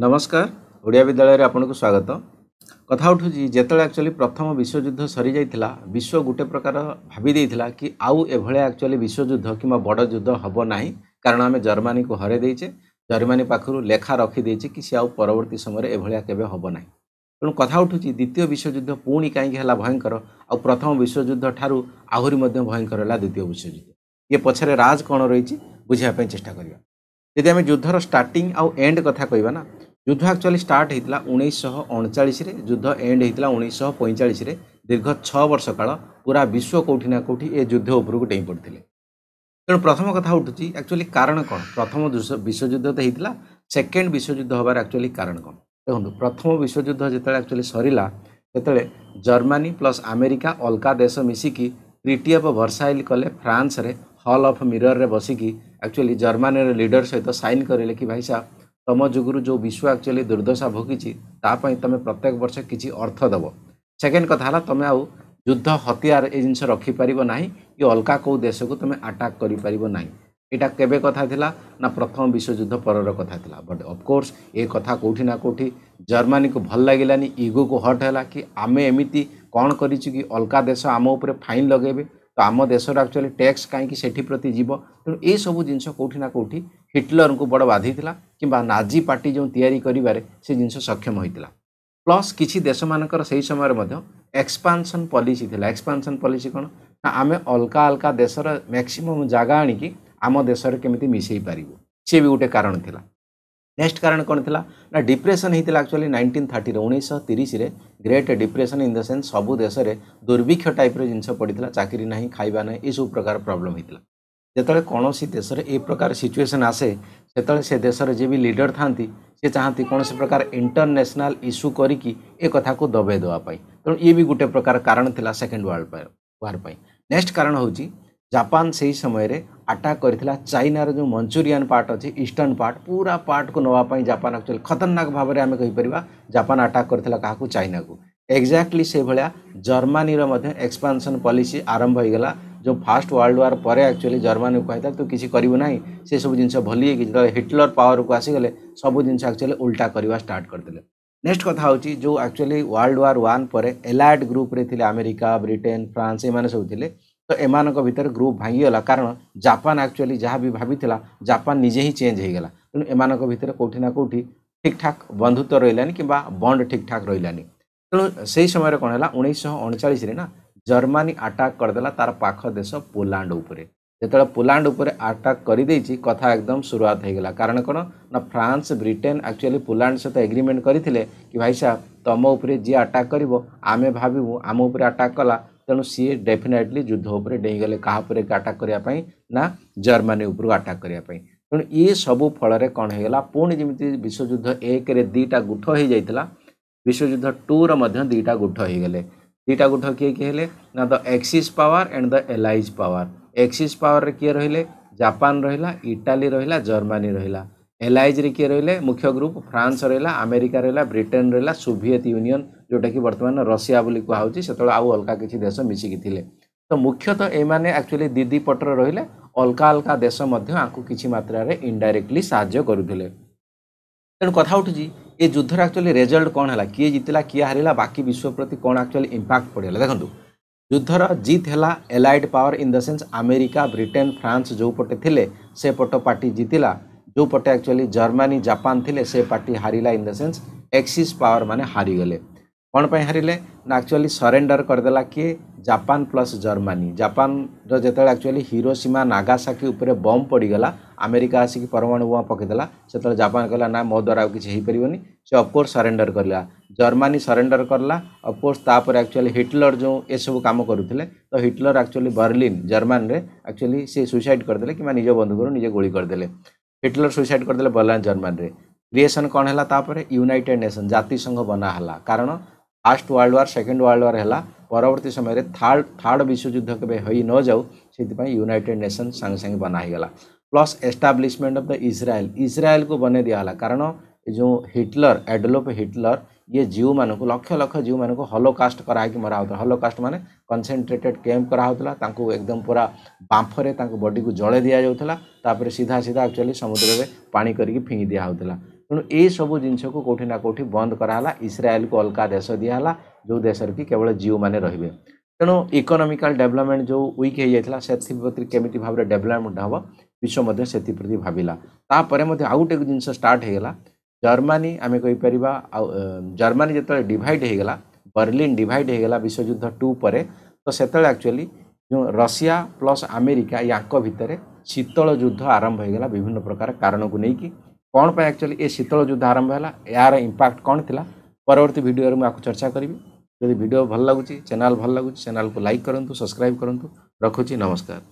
ନମସ୍କାର ଓଡ଼ିଆ ବିଦ୍ୟାଳୟରେ ଆପଣଙ୍କୁ ସ୍ୱାଗତ କଥା ଉଠୁଛି ଯେତେବେଳେ ଆକ୍ଚୁଆଲି ପ୍ରଥମ ବିଶ୍ୱଯୁଦ୍ଧ ସରିଯାଇଥିଲା ବିଶ୍ୱ ଗୋଟେ ପ୍ରକାର ଭାବିଦେଇଥିଲା କି ଆଉ ଏଭଳିଆ ଆକ୍ଚୁଆଲି ବିଶ୍ୱଯୁଦ୍ଧ କିମ୍ବା ବଡ଼ ଯୁଦ୍ଧ ହେବ ନାହିଁ କାରଣ ଆମେ ଜର୍ମାନୀକୁ ହରାଇ ଦେଇଛେ ଜର୍ମାନୀ ପାଖରୁ ଲେଖା ରଖିଦେଇଛି କି ସେ ଆଉ ପରବର୍ତ୍ତୀ ସମୟରେ ଏଭଳିଆ କେବେ ହେବ ନାହିଁ ତେଣୁ କଥା ଉଠୁଛି ଦ୍ୱିତୀୟ ବିଶ୍ୱଯୁଦ୍ଧ ପୁଣି କାହିଁକି ହେଲା ଭୟଙ୍କର ଆଉ ପ୍ରଥମ ବିଶ୍ୱଯୁଦ୍ଧ ଠାରୁ ଆହୁରି ମଧ୍ୟ ଭୟଙ୍କର ହେଲା ଦ୍ୱିତୀୟ ବିଶ୍ୱଯୁଦ୍ଧ ଇଏ ପଛରେ ରାଜ କ'ଣ ରହିଛି ବୁଝିବା ପାଇଁ ଚେଷ୍ଟା କରିବା ଯଦି ଆମେ ଯୁଦ୍ଧର ଷ୍ଟାର୍ଟିଂ ଆଉ ଏଣ୍ଡ କଥା କହିବା ନା ଯୁଦ୍ଧ ଆକ୍ଚୁଆଲି ଷ୍ଟାର୍ଟ ହୋଇଥିଲା ଉଣେଇଶହ ଅଣଚାଳିଶରେ ଯୁଦ୍ଧ ଏଣ୍ଡ ହୋଇଥିଲା ଉଣେଇଶହ ପଇଁଚାଳିଶରେ ଦୀର୍ଘ ଛଅ ବର୍ଷ କାଳ ପୁରା ବିଶ୍ୱ କେଉଁଠି ନା କେଉଁଠି ଏ ଯୁଦ୍ଧ ଉପରକୁ ଡେଇଁ ପଡ଼ିଥିଲେ ତେଣୁ ପ୍ରଥମ କଥା ଉଠୁଛି ଆକ୍ଚୁଆଲି କାରଣ କ'ଣ ପ୍ରଥମ ବିଶ୍ୱଯୁଦ୍ଧ ତ ହୋଇଥିଲା ସେକେଣ୍ଡ ବିଶ୍ୱଯୁଦ୍ଧ ହେବାର ଆକ୍ଚୁଆଲି କାରଣ କ'ଣ ଦେଖନ୍ତୁ ପ୍ରଥମ ବିଶ୍ୱଯୁଦ୍ଧ ଯେତେବେଳେ ଆକ୍ଚୁଆଲି ସରିଲା ସେତେବେଳେ ଜର୍ମାନୀ ପ୍ଲସ୍ ଆମେରିକା ଅଲଗା ଦେଶ ମିଶିକି ଟ୍ରିଟି ଅଫ୍ ଭର୍ସାଇଲ୍ କଲେ ଫ୍ରାନ୍ସରେ ହଲ୍ ଅଫ୍ ମିରର୍ରେ ବସିକି ଆକ୍ଚୁଆଲି ଜର୍ମାନୀର ଲିଡର୍ ସହିତ ସାଇନ୍ କରିଲେ କି ଭାଇ ସାହ ତମ ଯୋଗୁରୁ ଯେଉଁ ବିଶ୍ୱ ଆକ୍ଚୁଆଲି ଦୁର୍ଦ୍ଦଶା ଭୋଗିଛି ତା ପାଇଁ ତୁମେ ପ୍ରତ୍ୟେକ ବର୍ଷ କିଛି ଅର୍ଥ ଦେବ ସେକେଣ୍ଡ କଥା ହେଲା ତୁମେ ଆଉ ଯୁଦ୍ଧ ହତିଆର ଏ ଜିନିଷ ରଖିପାରିବ ନାହିଁ କି ଅଲଗା କେଉଁ ଦେଶକୁ ତୁମେ ଆଟାକ୍ କରିପାରିବ ନାହିଁ ଏଇଟା କେବେ କଥା ଥିଲା ନା ପ୍ରଥମ ବିଶ୍ୱଯୁଦ୍ଧ ପରର କଥା ଥିଲା ବଟ୍ ଅଫକୋର୍ସ ଏ କଥା କେଉଁଠି ନା କେଉଁଠି ଜର୍ମାନୀକୁ ଭଲ ଲାଗିଲାନି ଇଗୋକୁ ହଟ୍ ହେଲା କି ଆମେ ଏମିତି କ'ଣ କରିଛୁ କି ଅଲଗା ଦେଶ ଆମ ଉପରେ ଫାଇନ୍ ଲଗେଇବେ ତ ଆମ ଦେଶର ଆକ୍ଚୁଆଲି ଟ୍ୟାକ୍ସ କାହିଁକି ସେଠି ପ୍ରତି ଯିବ ତେଣୁ ଏସବୁ ଜିନିଷ କେଉଁଠି ନା କେଉଁଠି ହିଟଲରଙ୍କୁ ବଡ଼ ବାଧିଥିଲା କିମ୍ବା ନାଜି ପାର୍ଟି ଯେଉଁ ତିଆରି କରିବାରେ ସେ ଜିନିଷ ସକ୍ଷମ ହୋଇଥିଲା ପ୍ଲସ୍ କିଛି ଦେଶମାନଙ୍କର ସେହି ସମୟରେ ମଧ୍ୟ ଏକ୍ସପାନ୍ସନ୍ ପଲିସି ଥିଲା ଏକ୍ସପାନ୍ସନ୍ ପଲିସି କ'ଣ ନା ଆମେ ଅଲଗା ଅଲଗା ଦେଶର ମ୍ୟାକ୍ସିମମ୍ ଜାଗା ଆଣିକି ଆମ ଦେଶରେ କେମିତି ମିଶାଇ ପାରିବୁ ସିଏ ବି ଗୋଟେ କାରଣ ଥିଲା ନେକ୍ସଟ କାରଣ କ'ଣ ଥିଲା ନା ଡିପ୍ରେସନ୍ ହେଇଥିଲା ଆକ୍ଚୁଆଲି ନାଇଣ୍ଟିନ୍ ଥାର୍ଟିରେ ଉଣେଇଶହ ତିରିଶରେ great depression in the sense ସବୁ ଦେଶରେ ଦୁର୍ଭିକ୍ଷ ଟାଇପ୍ର ଜିନିଷ ପଡ଼ିଥିଲା ଚାକିରି ନାହିଁ ଖାଇବା ନାହିଁ ଏସବୁ ପ୍ରକାର ପ୍ରୋବ୍ଲେମ୍ ହେଇଥିଲା ଯେତେବେଳେ କୌଣସି ଦେଶରେ ଏ ପ୍ରକାର ସିଚୁଏସନ୍ ଆସେ ସେତେବେଳେ ସେ ଦେଶରେ ଯିଏ ବି ଲିଡର୍ ଥାନ୍ତି ସେ ଚାହାନ୍ତି କୌଣସି ପ୍ରକାର ଇଣ୍ଟରନ୍ୟାସନାଲ୍ ଇସ୍ୟୁ କରିକି ଏ କଥାକୁ ଦବାଇ ଦେବା ପାଇଁ ତେଣୁ ଇଏ ବି ଗୋଟେ ପ୍ରକାର କାରଣ ଥିଲା ସେକେଣ୍ଡ ୱାର୍ଲଡ଼ ୱାର୍ ପାଇଁ ନେକ୍ସଟ କାରଣ ହେଉଛି ଜାପାନ ସେହି ସମୟରେ ଆଟାକ୍ କରିଥିଲା ଚାଇନାର ଯେଉଁ ମଞ୍ଚୁରିଆନ୍ ପାର୍ଟ ଅଛି ଇଷ୍ଟର୍ଣ୍ଣ ପାର୍ଟ ପୁରା ପାର୍ଟକୁ ନେବା ପାଇଁ ଜାପାନ ଆକ୍ଚୁଆଲି ଖତରନାକ ଭାବରେ ଆମେ କହିପାରିବା ଜାପାନ ଆଟାକ୍ କରିଥିଲା କାହାକୁ ଚାଇନାକୁ ଏକ୍ଜାକ୍ଟଲି ସେଭଳିଆ ଜର୍ମାନୀର ମଧ୍ୟ ଏକ୍ସପାନ୍ସନ୍ ପଲିସି ଆରମ୍ଭ ହୋଇଗଲା ଯେଉଁ ଫାର୍ଷ୍ଟ ୱାର୍ଲଡ ୱାର୍ ପରେ ଆକ୍ଚୁଆଲି ଜର୍ମାନୀକୁ କହିଥିଲା ତୁ କିଛି କରିବୁ ନାହିଁ ସେସବୁ ଜିନିଷ ଭଲି ହେଇକି ଯେତେବେଳେ ହିଟଲର ପାୱାରକୁ ଆସିଗଲେ ସବୁ ଜିନିଷ ଆକ୍ଚୁଆଲି ଉଲ୍ଟା କରିବା ଷ୍ଟାର୍ଟ କରିଦେଲେ ନେକ୍ସଟ କଥା ହେଉଛି ଯେଉଁ ଆକ୍ଚୁଆଲି ୱାର୍ଲଡ ୱାର୍ ୱାନ୍ ପରେ ଏଲାଏଡ୍ ଗ୍ରୁପ୍ରେ ଥିଲେ ଆମେରିକା ବ୍ରିଟେନ୍ ଫ୍ରାନ୍ସ ଏମାନେ ସବୁ ଥିଲେ তো এমানক ভিতরে গ্রুপ ভাঙিগলা কারণ জাপান আকচুয়ালি যা বি ভাবিলা জাপান নিজে হি চেঞ্জ হয়েগলা তেমন এমানক ভিতরে কোটি না কোটি ঠিকঠাক বন্ধুত্ব রহলানি কিংবা বন্ড ঠিকঠাক রহলানি তেমন সেই সময় কোণ হল উনিশশহ অণচাশে না জর্মানি আটাক করেদেলা তার পাখ দেশ পোলাণ্ড উপরে যেতবে পোলাণ্ড উপরে আটাক করে দিয়েছি কথা একদম শুরুয়াত হয়ে গেল কারণ কোণ না ফ্রান্স ব্রিটেন আকচুয়ালি পোলাণ্ড সহ এগ্রিমেন্ট করে কি ভাই সাহেব তম উপরে যে আটাক করব আমি ভাবিবু আম উপরে আটাক কলা ତେଣୁ ସିଏ ଡେଫିନେଟଲି ଯୁଦ୍ଧ ଉପରେ ଡେଇଁଗଲେ କାହା ଉପରେ ଆଟାକ୍ କରିବା ପାଇଁ ନା ଜର୍ମାନୀ ଉପରକୁ ଆଟାକ୍ କରିବା ପାଇଁ ତେଣୁ ଇଏ ସବୁ ଫଳରେ କ'ଣ ହେଇଗଲା ପୁଣି ଯେମିତି ବିଶ୍ୱଯୁଦ୍ଧ ଏକରେ ଦୁଇଟା ଗୁଠ ହେଇଯାଇଥିଲା ବିଶ୍ୱଯୁଦ୍ଧ ଟୁର ମଧ୍ୟ ଦୁଇଟା ଗୁଠ ହେଇଗଲେ ଦୁଇଟା ଗୁଠ କିଏ କିଏ ହେଲେ ନା the axis power and the allies power axis ପାୱାରରେ କିଏ ରହିଲେ ଜାପାନ ରହିଲା ଇଟାଲୀ ରହିଲା ଜର୍ମାନୀ ରହିଲା ଏଲ୍ଆଇଜିରେ କିଏ ରହିଲେ ମୁଖ୍ୟ ଗ୍ରୁପ୍ ଫ୍ରାନ୍ସ ରହିଲା ଆମେରିକା ରହିଲା ବ୍ରିଟେନ୍ ରହିଲା ସୋଭିଏତ୍ ୟୁନିୟନ୍ ଯେଉଁଟାକି ବର୍ତ୍ତମାନ ରଷିଆ ବୋଲି କୁହାହେଉଛି ସେତେବେଳେ ଆଉ ଅଲଗା କିଛି ଦେଶ ମିଶିକି ଥିଲେ ତ ମୁଖ୍ୟତଃ ଏମାନେ ଆକ୍ଚୁଆଲି ଦିଦି ପଟରେ ରହିଲେ ଅଲଗା ଅଲଗା ଦେଶ ମଧ୍ୟ ଆଙ୍କୁ କିଛି ମାତ୍ରାରେ ଇନଡାଇରେକ୍ଟଲି ସାହାଯ୍ୟ କରୁଥିଲେ ତେଣୁ କଥା ଉଠୁଛି ଏ ଯୁଦ୍ଧର ଆକ୍ଚୁଆଲି ରେଜଲ୍ଟ କ'ଣ ହେଲା କିଏ ଜିତିଲା କିଏ ହାରିଲା ବାକି ବିଶ୍ୱ ପ୍ରତି କ'ଣ ଆକ୍ଚୁଆଲି ଇମ୍ପାକ୍ଟ ପଡ଼ିଗଲା ଦେଖନ୍ତୁ ଯୁଦ୍ଧର ଜିତ୍ ହେଲା allied power in the sense America Britain France ଯେଉଁ ପଟେ ଥିଲେ ସେପଟ ପାର୍ଟି ଜିତିଲା जो पटे एक्चुअली जर्मानी जापान थिले से पार्टी हार in the sense axis power मैंने हारीगले कौन पर हारे ना एक्चुअली सरेन्डर करदेला किए जापान प्लस जर्मानी जापान जो आक्चुअली हिरोसीमा नागासाकी उपर बम पड़गला आमेरिका आसिक परमाणु बोमा पकईदेला से जापान कहला ना मो द्वारा किसी हो पार से अफकोर्स सरेन्डर करला जर्मानी सरेन्डर करला अफकोर्स तापर हिटलर जो ये सब कम करुले तो Hitler actually Berlin German actually सी सुसाइड करदे कि निज बंधु निजे गोली करदे हिटलर सुसइड गरिदि बर्ला जर्मा क्रिएसन कन् होलापुनटेड नेसन जातिसँग बनाहेला कारण first world war second world war होला पवर्ती समय थर्ड थर्ड विश्वयुद्ध केवाउँ युनइटेड नेेसन्स साङेसाङ बनाहाल प्लस एस्ब्लिलीसमेन्ट अफ द को इस्रायल इज्राएलको कारण जो हिटलर एडलोप हिटलर ये जीव मानक लक्ष लक्ष जीव मानक हलोकास्ट कराई मरा होता हलोकास्ट मान कनसेट्रेटेड कैंप कराला एकदम पूरा बांफरे बडी को जले दि जाऊला सीधा सीधा एक्चुअली समुद्र में पा करके फिंगी दिहला तेणु यू जिनस को कौटी ना कौटी बंद कराला इस्राएल को अलग देश दिहला जो देश कि केवल जीव मैंने रे ତେଣୁ ଇକୋନୋମିକାଲ ଡେଭଲପମେଣ୍ଟ ଯେଉଁ ୱିକ୍ ହେଇଯାଇଥିଲା से କେମିତି ଭାବରେ ଡେଭଲପମେଣ୍ଟ ହେବ ବିଶ୍ୱ ମଧ୍ୟ ସେଥିପ୍ରତି ଭାବିଲା ତାପରେ ମଧ୍ୟ गए ଗୋଟେ स्टार्ट जर्मानी आम कहीपर आ जर्मानी जो डिड हो गला बर्लीन डिड हो गला विश्वजुद्ध टू पर तो से आकचुअली जो रशिया प्लस आमेरिका या भितर शीतल युद्ध आरंभ हो गला विभिन्न प्रकार कारण को लेकिन कौन पर आकचुअली ये शीतल युद्ध आरंभ है यार इंपैक्ट कौन थी परवर्त भिडियो मुझे चर्चा करी जो भिड भल लगुच चेल भल लगुच चेल को लाइक करूँ सब्सक्राइब करूँ रखुच्छी नमस्कार